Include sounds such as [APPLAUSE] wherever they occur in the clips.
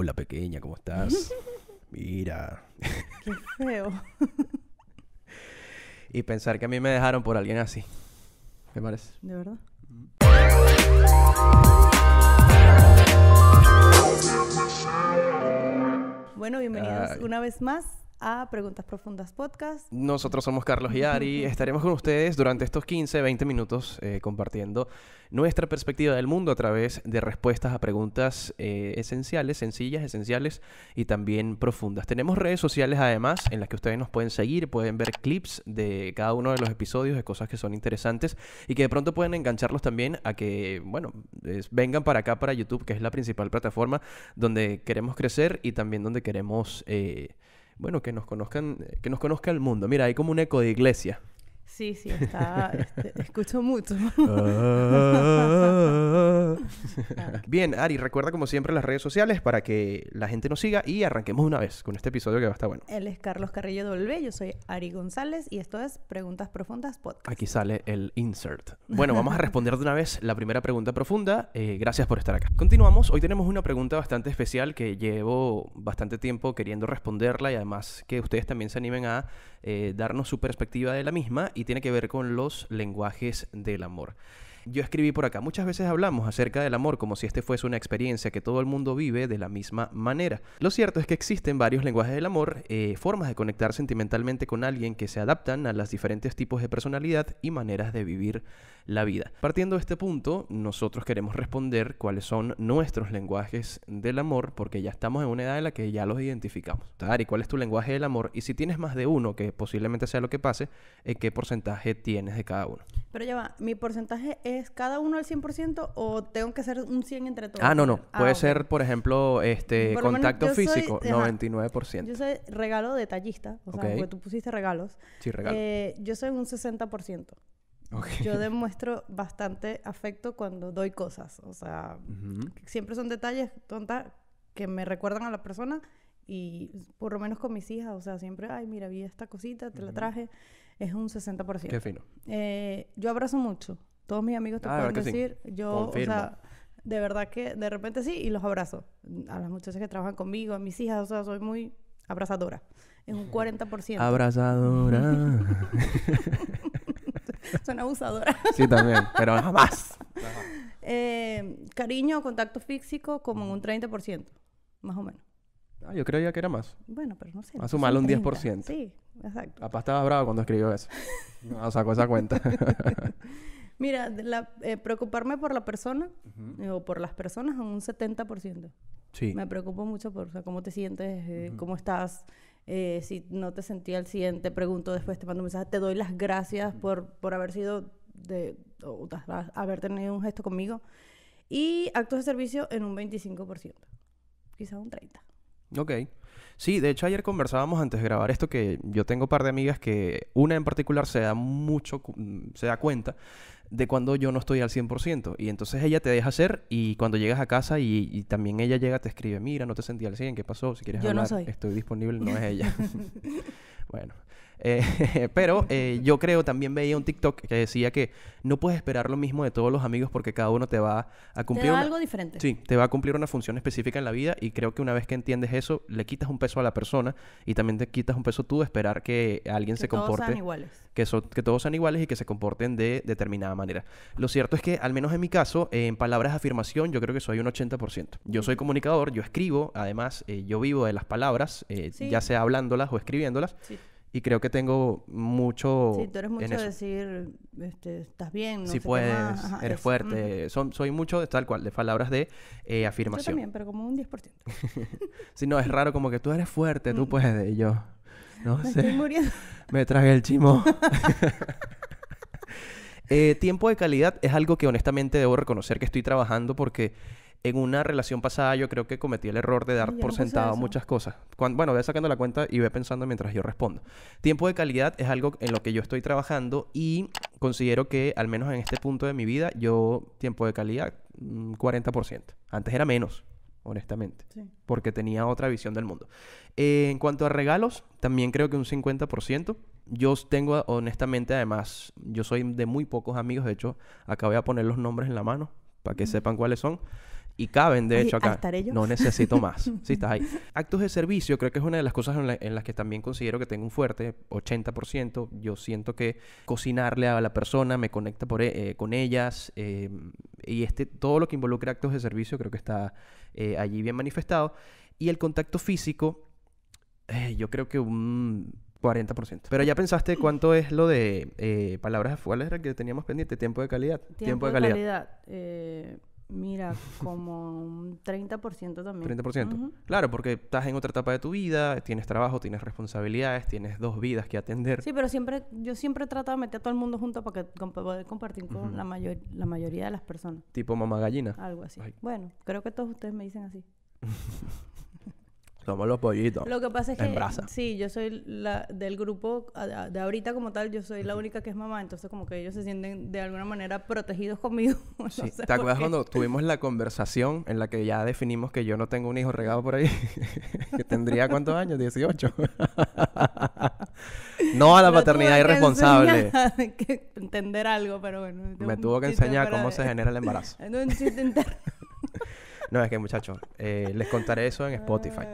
hola pequeña, ¿cómo estás? [LAUGHS] Mira. Qué feo. [LAUGHS] y pensar que a mí me dejaron por alguien así. ¿Me parece? De verdad. Mm. Bueno, bienvenidos una vez más a Preguntas Profundas Podcast. Nosotros somos Carlos y Ari. [LAUGHS] Estaremos con ustedes durante estos 15, 20 minutos eh, compartiendo nuestra perspectiva del mundo a través de respuestas a preguntas eh, esenciales, sencillas, esenciales y también profundas. Tenemos redes sociales además en las que ustedes nos pueden seguir, pueden ver clips de cada uno de los episodios, de cosas que son interesantes y que de pronto pueden engancharlos también a que, bueno, vengan para acá, para YouTube, que es la principal plataforma donde queremos crecer y también donde queremos... Eh, bueno, que nos conozcan, que nos conozca el mundo. Mira, hay como un eco de iglesia. Sí, sí, está. Este, escucho mucho. Ah. [LAUGHS] Ah, Bien, Ari, recuerda como siempre las redes sociales para que la gente nos siga y arranquemos una vez con este episodio que va a estar bueno. Él es Carlos Carrillo W, yo soy Ari González y esto es Preguntas Profundas Podcast. Aquí sale el insert. Bueno, vamos a responder de una vez la primera pregunta profunda. Eh, gracias por estar acá. Continuamos. Hoy tenemos una pregunta bastante especial que llevo bastante tiempo queriendo responderla y además que ustedes también se animen a eh, darnos su perspectiva de la misma y tiene que ver con los lenguajes del amor. Yo escribí por acá, muchas veces hablamos acerca del amor como si este fuese una experiencia que todo el mundo vive de la misma manera. Lo cierto es que existen varios lenguajes del amor, eh, formas de conectar sentimentalmente con alguien que se adaptan a los diferentes tipos de personalidad y maneras de vivir la vida. Partiendo de este punto, nosotros queremos responder cuáles son nuestros lenguajes del amor, porque ya estamos en una edad en la que ya los identificamos. Y ¿cuál es tu lenguaje del amor? Y si tienes más de uno, que posiblemente sea lo que pase, eh, ¿qué porcentaje tienes de cada uno? Pero ya va, mi porcentaje es ¿Es cada uno al 100% o tengo que ser un 100 entre todos? Ah, no, no. Ah, Puede ser, por ejemplo, este contacto físico, 99%. Yo soy regalo detallista, o sea, porque tú pusiste regalos. Sí, eh, yo soy un 60%. Okay. Yo demuestro bastante afecto cuando doy cosas, o sea, siempre son detalles tontas que me recuerdan a la persona y por lo menos con mis hijas, o sea, siempre, ay, mira, vi esta cosita, te la traje, es un 60%. Qué fino. Eh, yo abrazo mucho, todos mis amigos te ah, pueden decir, yo, o sea, de verdad que de repente sí, y los abrazo. A las muchachas que trabajan conmigo, a mis hijas, o sea, soy muy abrazadora. Es un 40%. Abrazadora. [LAUGHS] Son abusadoras... sí, también, pero jamás. eh, cariño, contacto físico, como en un 30%, más o menos. Ah, yo creía que era más. Bueno, pero no sé. o menos un 10%. Sí, exacto. Papá estaba bravo cuando escribió eso. No sacó esa cuenta. [LAUGHS] Mira, la, eh, preocuparme por la persona eh, o por las personas en un 70%. Sí. Me preocupo mucho por o sea, cómo te sientes, eh, cómo estás. si no te sentí al siguiente, te pregunto después, te mando un mensaje. Te doy las gracias por, por haber sido, de, haber tenido un gesto conmigo. Y actos de servicio en un 25%, quizás un 30%. Ok. Sí, de hecho ayer conversábamos antes de grabar esto que yo tengo un par de amigas que una en particular se da mucho, mm, se da cuenta de cuando yo no estoy al 100% y entonces ella te deja hacer y cuando llegas a casa y, también ella llega te escribe, mira, no te sentí al 100, ¿qué pasó? Si quieres hablar, estoy disponible, no es ella. [LAUGHS] bueno, eh, [LAUGHS] pero eh, yo creo, también veía un TikTok que decía que no puedes esperar lo mismo de todos los amigos porque cada uno te va a cumplir. algo diferente. Sí, te va a cumplir una función específica en la vida y creo que una vez que entiendes eso, le quitas un peso a la persona y también te quitas un peso tú de esperar que alguien se comporte. Todos sean iguales. Que, todos sean iguales y que se comporten de determinada manera. Lo cierto es que, al menos en mi caso, en palabras de afirmación, yo creo que soy un 80%. Yo soy comunicador, yo escribo, además, eh, yo vivo de las palabras, ya sea hablándolas o escribiéndolas. Sí. Y creo que tengo mucho... Sí, tú eres mucho de decir, este, estás bien, no Si puedes, eres fuerte. Son, soy mucho de tal cual, de palabras de eh, afirmación. Yo también, pero como un 10%. [LAUGHS] si no, es raro como que tú eres fuerte, tú mm. puedes. Y yo, no sé. Estoy muriendo. [LAUGHS] Me traje el chimo. [LAUGHS] Eh, tiempo de calidad es algo que honestamente debo reconocer que estoy trabajando porque en una relación pasada yo creo que cometí el error de dar por sentado muchas cosas. bueno, voy sacando la cuenta y ve pensando mientras yo respondo. Tiempo de calidad es algo en lo que yo estoy trabajando y considero que al menos en este punto de mi vida yo tiempo de calidad 40%. Mm, Antes era menos, honestamente, porque tenía otra visión del mundo. en cuanto a regalos, también creo que un 50%. Yo tengo, honestamente, además, yo soy de muy pocos amigos, de hecho, acabé de poner los nombres en la mano para que sepan cuáles son y caben, de hecho, acá. No necesito más. [LAUGHS] sí, estás ahí. Actos de servicio, creo que es una de las cosas en, las que también considero que tengo un fuerte, 80%. Yo siento que cocinarle a la persona me conecta eh, con ellas em, y este, todo lo que involucra actos de servicio creo que está eh, allí bien manifestado. Y el contacto físico, eh, yo creo que un... 40%. Pero ya pensaste [CLEARS THROAT] cuánto es lo de palabras, ¿cuál era que teníamos pendiente? Tiempo de calidad. Tiempo, de calidad. calidad. Mira, como un 30% también. 30%. Claro, porque estás en otra etapa de tu vida, tienes trabajo, tienes responsabilidades, tienes dos vidas que atender. Sí, pero siempre, yo siempre he tratado de meter a todo el mundo junto para que poder compartir con la, la mayoría de las personas. Tipo mamá gallina. Algo así. Bueno, creo que todos ustedes me dicen así. [LAUGHS] tomo los pollitos. Lo que pasa es que. Brasa. Sí, yo soy la del grupo de ahorita como tal, yo soy la única que es mamá, entonces como que ellos se sienten de alguna manera protegidos conmigo. [LAUGHS] ¿Te acuerdas cuando tuvimos la conversación en la que ya definimos que yo no tengo un hijo regado por ahí? [LAUGHS] que tendría cuántos años? 18. [LAUGHS] no a la paternidad irresponsable. Que entender algo, pero bueno. Me tuvo que enseñar cómo se genera el embarazo. No, no, es que muchachos, eh, les contaré eso en Spotify.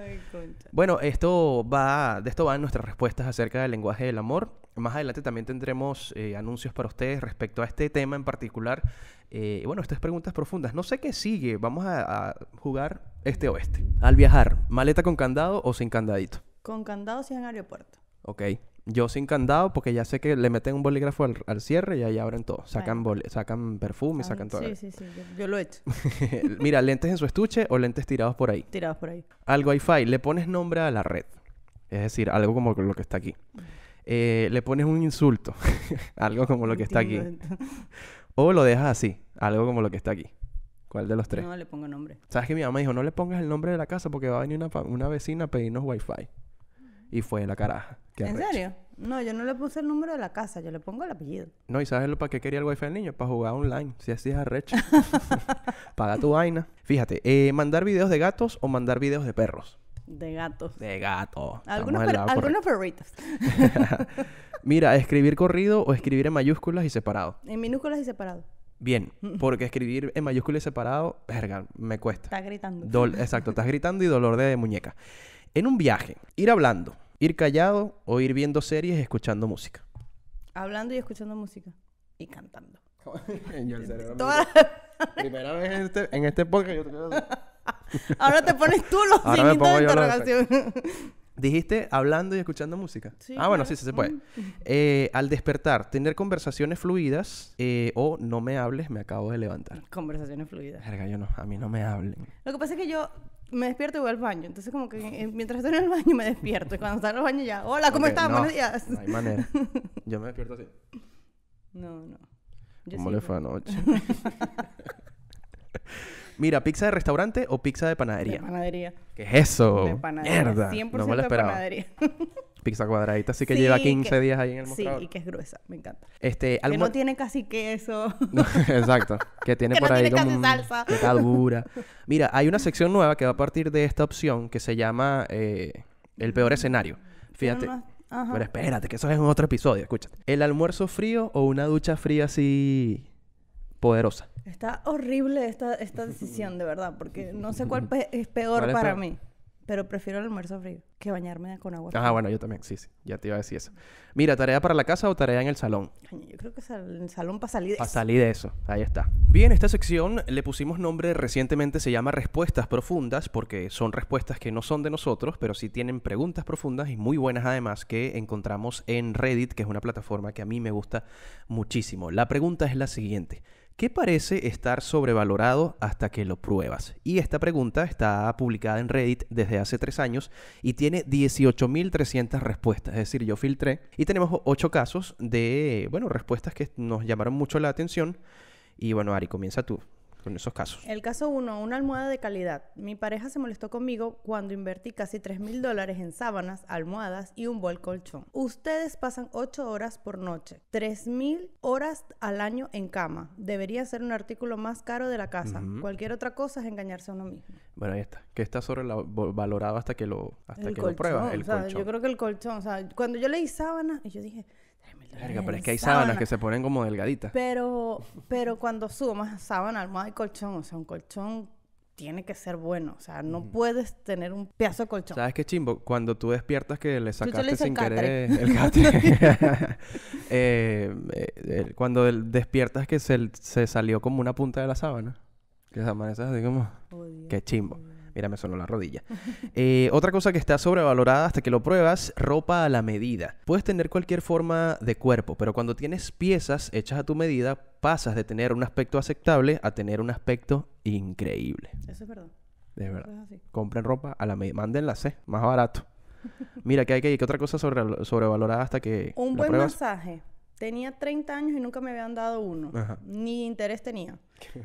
bueno, esto va, de esto van nuestras respuestas acerca del lenguaje del amor. Más adelante también tendremos eh, anuncios para ustedes respecto a este tema en particular. Eh, bueno, estas preguntas profundas. No sé qué sigue. Vamos a, jugar este o este. Al viajar, maleta con candado o sin candadito. Con candado si en aeropuerto. Ok. Yo sin candado, porque ya sé que le meten un bolígrafo al, cierre y ahí abren todo. Sacan, sacan perfume, y sacan todo. Sí, sí, sí. Yo, lo he hecho. [LAUGHS] Mira, lentes en su estuche o lentes tirados por ahí. Tirados por ahí. Al Wi-Fi, le pones nombre a la red. Es decir, algo como lo que está aquí. Mm. Eh, le pones un insulto. [LAUGHS] algo como lo que está aquí. o lo dejas así. Algo como lo que está aquí. ¿Cuál de los tres? No, le pongo nombre. ¿Sabes que mi mamá dijo? No le pongas el nombre de la casa porque va a venir una, una vecina a pedirnos Wi-Fi y fue la caraja. ¿En serio? No, yo no le puse el número de la casa, yo le pongo el apellido. No, ¿y sabes lo para qué quería el wifi el niño? Para jugar online, si así es arrecho. [LAUGHS] Paga tu vaina. Fíjate, eh, ¿mandar videos de gatos o mandar videos de perros? De gatos. De gatos. Algunos, perritos. [LAUGHS] [LAUGHS] Mira, escribir corrido o escribir en mayúsculas y separado. En minúsculas y separado. Bien, porque escribir en mayúsculas y separado, verga, me cuesta. Estás gritando. exacto, estás gritando y dolor de muñeca. En un viaje, ir hablando, ir callado o ir viendo series escuchando música. Hablando y escuchando música. Y cantando. yo el cerebro Primera vez en este, en este podcast yo te [LAUGHS] Ahora te pones tú los signos de interrogación. [LAUGHS] Dijiste hablando y escuchando música. ah, bueno, sí, se puede. Mm. Eh, al despertar, tener conversaciones fluidas eh, o no me hables, me acabo de levantar. Conversaciones fluidas. yo a mí no me hablen. Lo que pasa es que yo me despierto y voy al baño. Entonces, como que mientras estoy en el baño me despierto. Y cuando salgo el baño ya, hola, ¿cómo estás? Buenos días. No hay manera. [LAUGHS] Yo me despierto así. No, no. ¿Cómo le pues. fue anoche? [LAUGHS] Mira, ¿pizza de restaurante o pizza de panadería? De panadería. ¿Qué es eso? De panadería. 100% no me esperaba. de panadería. [LAUGHS] pizza cuadradita, así que lleva 15 días ahí en el mostrador. Sí, y que es gruesa, me encanta. Este, Que no tiene casi queso. [LAUGHS] exacto, que tiene [LAUGHS] por ahí tiene casi salsa. dura. Mira, hay una sección nueva que va a partir de esta opción que se llama eh, el peor escenario. Mm. Fíjate. Pero espérate, que eso es un otro episodio, escúchate. ¿El almuerzo frío o una ducha fría así poderosa? Está horrible esta, decisión, de verdad, porque no sé cuál es peor para mí. Pero prefiero el almuerzo frío que bañarme con agua. Ah, bueno, yo también, sí, sí. Ya te iba a decir eso. Mira, tarea para la casa o tarea en el salón. Yo creo que es el salón para salir de eso. Para salir de eso, ahí está. Bien, esta sección le pusimos nombre recientemente, se llama Respuestas Profundas, porque son respuestas que no son de nosotros, pero sí tienen preguntas profundas y muy buenas además que encontramos en Reddit, que es una plataforma que a mí me gusta muchísimo. La pregunta es la siguiente. ¿Qué parece estar sobrevalorado hasta que lo pruebas? Y esta pregunta está publicada en Reddit desde hace tres años y tiene 18.300 respuestas. Es decir, yo filtré y tenemos ocho casos de, bueno, respuestas que nos llamaron mucho la atención. Y bueno, Ari, comienza tú. En esos casos. El caso uno una almohada de calidad. Mi pareja se molestó conmigo cuando invertí casi 3 mil dólares en sábanas, almohadas y un bol colchón. Ustedes pasan 8 horas por noche, 3 mil horas al año en cama. Debería ser un artículo más caro de la casa. Cualquier otra cosa es engañarse a uno mismo. Bueno, ahí está. Que está sobre la, valorado hasta que lo, hasta que El Yo creo que el colchón. O sea, cuando yo leí sábanas, yo dije pero es que hay sábanas que se ponen como delgaditas. Pero, pero cuando más sábana, más y colchón, o sea, un colchón tiene que ser bueno. O sea, no puedes tener un pedazo de colchón. ¿Sabes qué chimbo? Cuando tú despiertas que le sacaste sin querer el catre. [LAUGHS] [LAUGHS] Eh, eh, cuando despiertas que se, salió como una punta de la sábana. Que se amaneces así oh, qué chimbo. Mira, me sonó la rodilla. Eh, otra cosa que está sobrevalorada hasta que lo pruebas, ropa a la medida. Puedes tener cualquier forma de cuerpo, pero cuando tienes piezas hechas a tu medida, pasas de tener un aspecto aceptable a tener un aspecto increíble. Eso es verdad. Es verdad. Compren ropa a la medida. Mándenla, más barato. Mira, que hay que, otra cosa sobrevalorada hasta que. Un buen masaje. Tenía 30 años y nunca me habían dado uno. Ni interés tenía.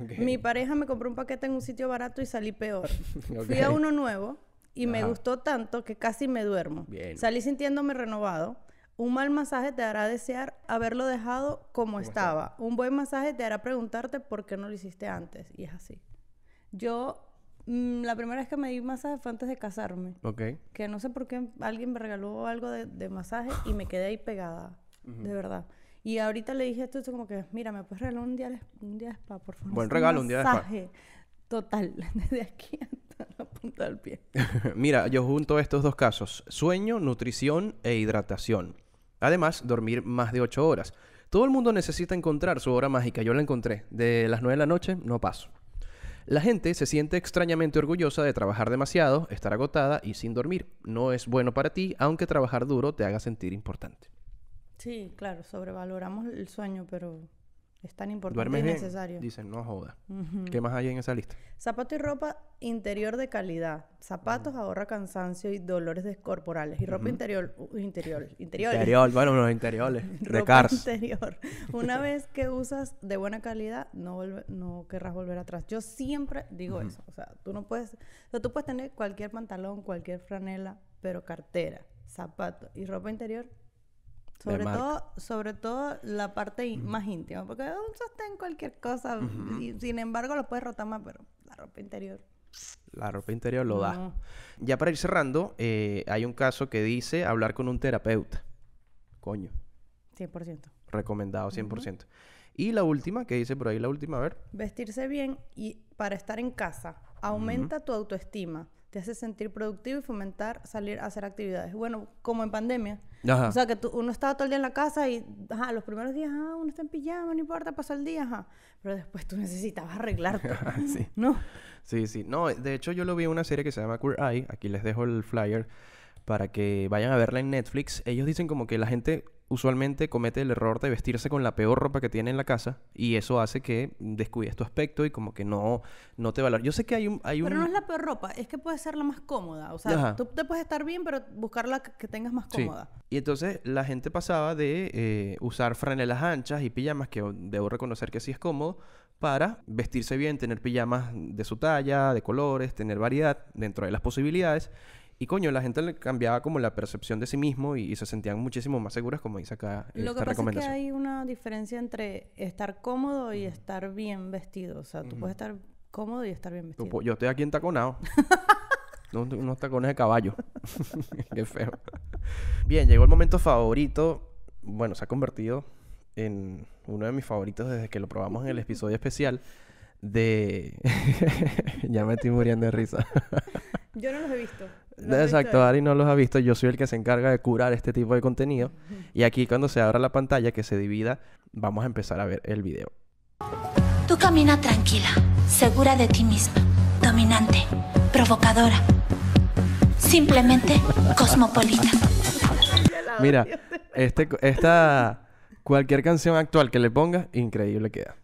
[LAUGHS] Mi pareja me compró un paquete en un sitio barato y salí peor. [LAUGHS] Fui a uno nuevo y me gustó tanto que casi me duermo. Salí sintiéndome renovado. Un mal masaje te hará desear haberlo dejado como estaba. Un buen masaje te hará preguntarte por qué no lo hiciste antes. Y es así. Yo, mm, la primera vez que me di masaje fue antes de casarme. Ok. Que no sé por qué alguien me regaló algo de, masaje y me quedé ahí pegada. De verdad. Y ahorita le dije esto, esto como que, mira, ¿me puedes regalar un día un día de spa, por favor? Buen regalo, un día de spa. total, [LAUGHS] desde aquí hasta la punta del pie. [LAUGHS] mira, yo junto estos dos casos, sueño, nutrición e hidratación. Además, dormir más de 8 horas. Todo el mundo necesita encontrar su hora mágica. Yo la encontré. De las 9 de la noche no paso. La gente se siente extrañamente orgullosa de trabajar demasiado, estar agotada y sin dormir. No es bueno para ti, aunque trabajar duro te haga sentir importante. Sí, claro, sobrevaloramos el sueño, pero es tan importante y necesario. Dicen, no joda. ¿Qué más hay en esa lista? Zapato y ropa interior de calidad. Zapatos ahorra cansancio y dolores descorporales. Y ropa interior, uh, interior, [LAUGHS] interior. Interior, bueno, los interiores. [LAUGHS] ropa interior. [LAUGHS] Una vez que usas de buena calidad, no, no querrás volver atrás. Yo siempre digo eso. O sea, tú no puedes, o sea, tú puedes tener cualquier pantalón, cualquier franela, pero cartera, zapato y ropa interior sobre todo, sobre todo la parte más íntima, porque un sostén cualquier cosa, sin embargo lo puedes rotar más, pero la ropa interior. La ropa interior lo da. Ya para ir cerrando, eh, hay un caso que dice hablar con un terapeuta. Coño. 100%. Recomendado 100%. Y la última, que dice por ahí la última, a ver. Vestirse bien y para estar en casa. Aumenta tu autoestima te hace sentir productivo y fomentar salir a hacer actividades. Bueno, como en pandemia. Ajá. O sea, que uno estaba todo el día en la casa y ajá, los primeros días ah uno está en pijama, no importa, pasó el día, ajá. Pero después tú necesitabas arreglarte. [LAUGHS] Ah, sí. ¿No? Sí, sí. No, de hecho yo lo vi en una serie que se llama Queer Eye. Aquí les dejo el flyer para que vayan a verla en Netflix. Ellos dicen como que la gente usualmente comete el error de vestirse con la peor ropa que tiene en la casa y eso hace que descuides tu aspecto y como que no, no te valora. Yo sé que hay un, hay un... Pero no es la peor ropa, es que puede ser la más cómoda. O sea, tú te puedes estar bien, pero buscar la que tengas más cómoda. Y entonces la gente pasaba de eh, usar franelas anchas y pijamas, que debo reconocer que sí es cómodo, para vestirse bien, tener pijamas de su talla, de colores, tener variedad dentro de las posibilidades. Y coño, la gente le cambiaba como la percepción de sí mismo y, se sentían muchísimo más seguras, como dice acá Lo eh, que pasa Es que hay una diferencia entre estar cómodo y estar bien vestido. O sea, tú puedes estar cómodo y estar bien vestido. yo estoy aquí entaconado. [LAUGHS] no, unos tacones de caballo. [LAUGHS] Qué feo. Bien, llegó el momento favorito. Bueno, se ha convertido en uno de mis favoritos desde que lo probamos en el episodio especial de... [LAUGHS] ya me estoy muriendo de risa. yo no los he visto. Exacto, Ari no los ha visto. Yo soy el que se encarga de curar este tipo de contenido. Y aquí cuando se abra la pantalla, que se divida, vamos a empezar a ver el video. Tú camina tranquila, segura de ti misma, dominante, provocadora, simplemente [LAUGHS] cosmopolita. Mira, este, esta, [LAUGHS] cualquier canción actual que le pongas, increíble queda.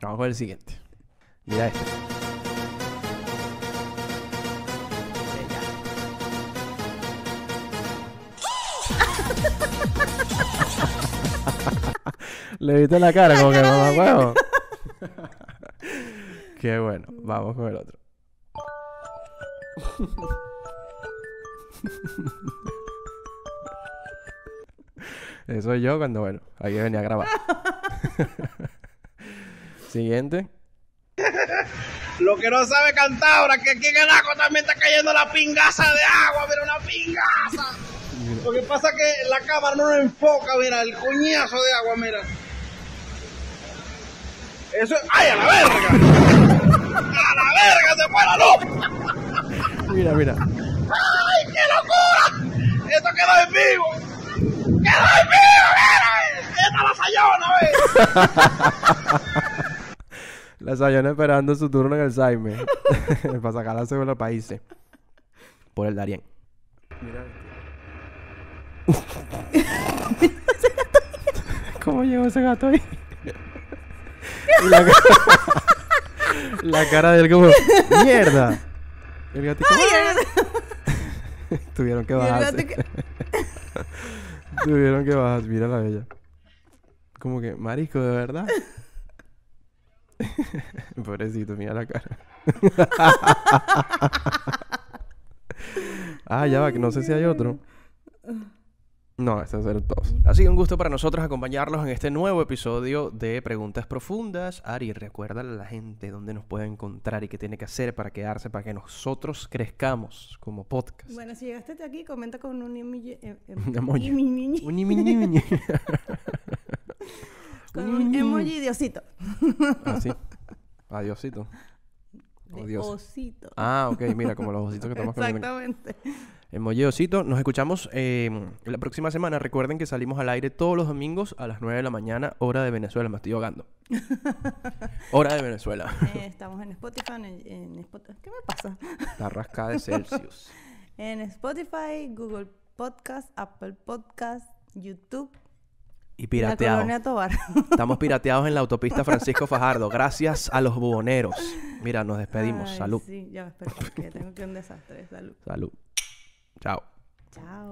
Vamos con el siguiente. Mira esto Le viste la cara como que no, huevo. [LAUGHS] Qué bueno. Vamos con el otro. Eso soy yo cuando, bueno, aquí venía a grabar. [LAUGHS] Siguiente. Lo que no sabe cantar ahora que aquí en agua también está cayendo la pingaza de agua, mira, una pingaza. Lo que pasa es que la cámara no lo enfoca, mira, el coñazo de agua, mira. Eso es... ¡Ay, a la verga! ¡A la verga! ¡Se fue la luz! Mira, mira. ¡Ay, qué locura! ¡Esto quedó en vivo! ¡Quedó en vivo! ¡Mira! ¡Esta la sayona, ¿ves? [LAUGHS] la sayona esperando su turno en el Saime. [LAUGHS] para sacarla sobre los países. Por el Darien. Mira. [LAUGHS] ¿Cómo llegó ese gato ahí? [LAUGHS] la, cara de él como, ¡mierda! El gatito. Ah". [LAUGHS] Tuvieron que bajar. [LAUGHS] Tuvieron que bajar. Mira la bella. Como que, marisco, de verdad. Pobrecito, mira la cara. ah, ya va, que no sé si hay otro. No, este es el tos. Así que un gusto para nosotros acompañarlos en este nuevo episodio de Preguntas Profundas. Ari, recuerda a la gente dónde nos puede encontrar y qué tiene que hacer para quedarse, para que nosotros crezcamos como podcast. Bueno, si llegaste aquí, comenta con un eh, emoji... un emoji. Un [LAUGHS] con un emoji de osito. ah, Adiosito. Ah, de oh, osito. Ah, ok, mira, como los ositos que estamos Exactamente en molleocito Nos escuchamos em, la próxima semana. Recuerden que salimos al aire todos los domingos a las 9 de la mañana, hora de Venezuela. Me estoy ahogando. [LAUGHS] hora de Venezuela. Eh, estamos en Spotify, en, Spotify. ¿Qué me pasa? La rascada de Celsius. [LAUGHS] en Spotify, Google Podcast, Apple Podcast, YouTube. Y pirateados. [LAUGHS] Estamos pirateados en la autopista Francisco Fajardo. Gracias a los buboneros. Mira, nos despedimos. Salud. Sí, ya me espero, que tengo que un desastre. Salud. Salud. Chao. Chao.